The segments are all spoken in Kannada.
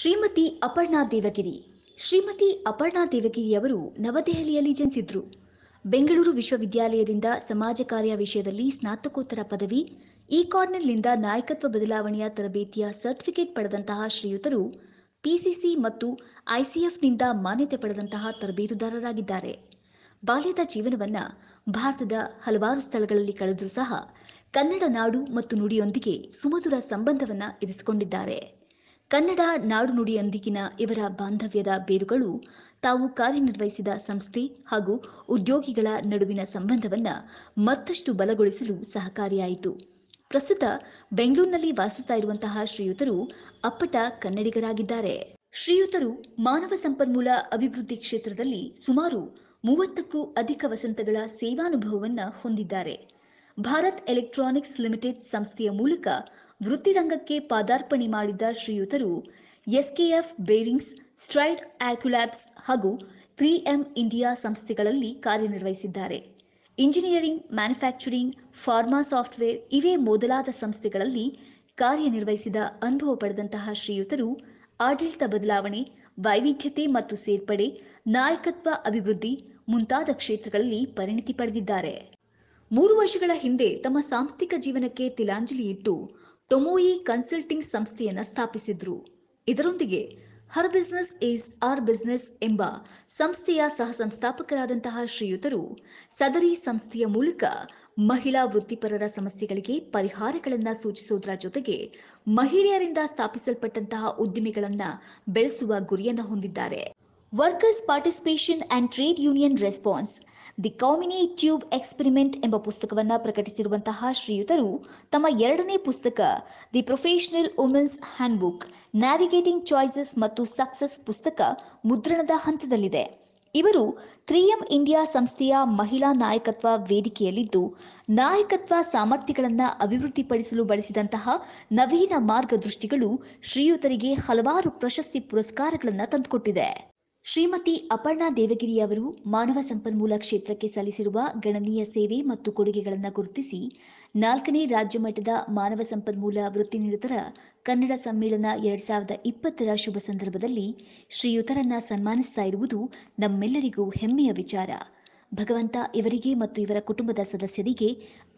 ಶ್ರೀಮತಿ ಅಪರ್ಣಾ ದೇವಗಿರಿ ಶ್ರೀಮತಿ ಅಪರ್ಣಾ ದೇವಗಿರಿಯವರು ನವದೆಹಲಿಯಲ್ಲಿ ಜನಿಸಿದ್ರು ಬೆಂಗಳೂರು ವಿಶ್ವವಿದ್ಯಾಲಯದಿಂದ ಸಮಾಜ ಕಾರ್ಯ ವಿಷಯದಲ್ಲಿ ಸ್ನಾತಕೋತ್ತರ ಪದವಿ ಇ ಕಾರ್ನರ್ನಿಂದ ನಾಯಕತ್ವ ಬದಲಾವಣೆಯ ತರಬೇತಿಯ ಸರ್ಟಿಫಿಕೇಟ್ ಪಡೆದಂತಹ ಶ್ರೀಯುತರು ಪಿಸಿಸಿ ಮತ್ತು ಐಸಿಎಫ್ನಿಂದ ಮಾನ್ಯತೆ ಪಡೆದಂತಹ ತರಬೇತುದಾರರಾಗಿದ್ದಾರೆ ಬಾಲ್ಯದ ಜೀವನವನ್ನ ಭಾರತದ ಹಲವಾರು ಸ್ಥಳಗಳಲ್ಲಿ ಕಳೆದರೂ ಸಹ ಕನ್ನಡ ನಾಡು ಮತ್ತು ನುಡಿಯೊಂದಿಗೆ ಸುಮಧುರ ಸಂಬಂಧವನ್ನ ಇರಿಸಿಕೊಂಡಿದ್ದಾರೆ ಕನ್ನಡ ನಾಡುನುಡಿಯೊಂದಿಗಿನ ಇವರ ಬಾಂಧವ್ಯದ ಬೇರುಗಳು ತಾವು ಕಾರ್ಯನಿರ್ವಹಿಸಿದ ಸಂಸ್ಥೆ ಹಾಗೂ ಉದ್ಯೋಗಿಗಳ ನಡುವಿನ ಸಂಬಂಧವನ್ನು ಮತ್ತಷ್ಟು ಬಲಗೊಳಿಸಲು ಸಹಕಾರಿಯಾಯಿತು ಪ್ರಸ್ತುತ ಬೆಂಗಳೂರಿನಲ್ಲಿ ವಾಸಿಸ್ತಾ ಇರುವಂತಹ ಶ್ರೀಯುತರು ಅಪ್ಪಟ ಕನ್ನಡಿಗರಾಗಿದ್ದಾರೆ ಶ್ರೀಯುತರು ಮಾನವ ಸಂಪನ್ಮೂಲ ಅಭಿವೃದ್ಧಿ ಕ್ಷೇತ್ರದಲ್ಲಿ ಸುಮಾರು ಮೂವತ್ತಕ್ಕೂ ಅಧಿಕ ವಸಂತಗಳ ಸೇವಾನುಭವವನ್ನು ಹೊಂದಿದ್ದಾರೆ ಭಾರತ್ ಎಲೆಕ್ಟ್ರಾನಿಕ್ಸ್ ಲಿಮಿಟೆಡ್ ಸಂಸ್ಥೆಯ ಮೂಲಕ ವೃತ್ತಿರಂಗಕ್ಕೆ ಪಾದಾರ್ಪಣೆ ಮಾಡಿದ ಶ್ರೀಯುತರು ಎಸ್ಕೆಎಫ್ ಬೇರಿಂಗ್ಸ್ ಸ್ಟ್ರೈಡ್ ಆರ್ಕ್ಯುಲ್ಯಾಬ್ಸ್ ಹಾಗೂ ತ್ರೀ ಎಂ ಇಂಡಿಯಾ ಸಂಸ್ಥೆಗಳಲ್ಲಿ ಕಾರ್ಯನಿರ್ವಹಿಸಿದ್ದಾರೆ ಇಂಜಿನಿಯರಿಂಗ್ ಮ್ಯಾನುಫ್ಯಾಕ್ಚರಿಂಗ್ ಫಾರ್ಮಾ ಸಾಫ್ಟ್ವೇರ್ ಇವೇ ಮೊದಲಾದ ಸಂಸ್ಥೆಗಳಲ್ಲಿ ಕಾರ್ಯನಿರ್ವಹಿಸಿದ ಅನುಭವ ಪಡೆದಂತಹ ಶ್ರೀಯುತರು ಆಡಳಿತ ಬದಲಾವಣೆ ವೈವಿಧ್ಯತೆ ಮತ್ತು ಸೇರ್ಪಡೆ ನಾಯಕತ್ವ ಅಭಿವೃದ್ಧಿ ಮುಂತಾದ ಕ್ಷೇತ್ರಗಳಲ್ಲಿ ಪರಿಣತಿ ಪಡೆದಿದ್ದಾರೆ ಮೂರು ವರ್ಷಗಳ ಹಿಂದೆ ತಮ್ಮ ಸಾಂಸ್ಥಿಕ ಜೀವನಕ್ಕೆ ತಿಲಾಂಜಲಿ ಇಟ್ಟು ಟೊಮೋಯಿ ಕನ್ಸಲ್ಟಿಂಗ್ ಸಂಸ್ಥೆಯನ್ನು ಸ್ಥಾಪಿಸಿದ್ರು ಇದರೊಂದಿಗೆ her business is our business ಎಂಬ ಸಂಸ್ಥೆಯ ಸಹ ಸಂಸ್ಥಾಪಕರಾದಂತಹ ಶ್ರೀಯುತರು ಸದರಿ ಸಂಸ್ಥೆಯ ಮೂಲಕ ಮಹಿಳಾ ವೃತ್ತಿಪರರ ಸಮಸ್ಯೆಗಳಿಗೆ ಪರಿಹಾರಗಳನ್ನು ಸೂಚಿಸುವುದರ ಜೊತೆಗೆ ಮಹಿಳೆಯರಿಂದ ಸ್ಥಾಪಿಸಲ್ಪಟ್ಟಂತಹ ಉದ್ದಿಮೆಗಳನ್ನು ಬೆಳೆಸುವ ಗುರಿಯನ್ನು ಹೊಂದಿದ್ದಾರೆ workers participation and trade union response the Kamani tube experiment ಎಂಬ ಪುಸ್ತಕವನ್ನು ಪ್ರಕಟಿಸಿರುವಂತಹ ಶ್ರೀಯುತರು ತಮ್ಮ ಎರಡನೇ ಪುಸ್ತಕ the professional women's handbook navigating choices ಮತ್ತು ಸಕ್ಸಸ್ ಪುಸ್ತಕ ಮುದ್ರಣದ ಹಂತದಲ್ಲಿದೆ ಇವರು ತ್ರೀ ಎಂ ಇಂಡಿಯಾ ಸಂಸ್ಥೆಯ ಮಹಿಳಾ ನಾಯಕತ್ವ ವೇದಿಕೆಯಲ್ಲಿದ್ದು ನಾಯಕತ್ವ ಸಾಮರ್ಥ್ಯಗಳನ್ನು ಅಭಿವೃದ್ಧಿಪಡಿಸಲು ಬಳಸಿದಂತಹ ನವೀನ ಮಾರ್ಗದೃಷ್ಟಿಗಳು ಶ್ರೀಯುತರಿಗೆ ಹಲವಾರು ಪ್ರಶಸ್ತಿ ಪುರಸ್ಕಾರಗಳನ್ನು ತಂದುಕೊಟ್ಟಿದೆ ಶ್ರೀಮತಿ ಅಪರ್ಣಾ ದೇವಗಿರಿ ಅವರು ಮಾನವ ಸಂಪನ್ಮೂಲ ಕ್ಷೇತ್ರಕ್ಕೆ ಸಲ್ಲಿಸಿರುವ ಗಣನೀಯ ಸೇವೆ ಮತ್ತು ಕೊಡುಗೆಗಳನ್ನು ಗುರುತಿಸಿ ನಾಲ್ಕನೇ ರಾಜ್ಯ ಮಟ್ಟದ ಮಾನವ ಸಂಪನ್ಮೂಲ ವೃತ್ತಿನಿರತರ ಕನ್ನಡ ಸಮ್ಮೇಳನ ಎರಡ್ ಸಾವಿರದ ಇಪ್ಪತ್ತರ ಶುಭ ಸಂದರ್ಭದಲ್ಲಿ ಶ್ರೀಯುತರನ್ನ ಸನ್ಮಾನಿಸ್ತಾ ಇರುವುದು ನಮ್ಮೆಲ್ಲರಿಗೂ ಹೆಮ್ಮೆಯ ವಿಚಾರ ಭಗವಂತ ಇವರಿಗೆ ಮತ್ತು ಇವರ ಕುಟುಂಬದ ಸದಸ್ಯರಿಗೆ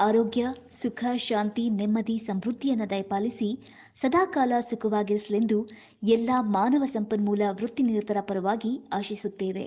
ಆರೋಗ್ಯ ಸುಖ ಶಾಂತಿ ನೆಮ್ಮದಿ ಸಮೃದ್ಧಿಯನ್ನು ದಯಪಾಲಿಸಿ ಸದಾಕಾಲ ಸುಖವಾಗಿರಿಸಲೆಂದು ಎಲ್ಲ ಮಾನವ ಸಂಪನ್ಮೂಲ ವೃತ್ತಿನಿರತರ ಪರವಾಗಿ ಆಶಿಸುತ್ತೇವೆ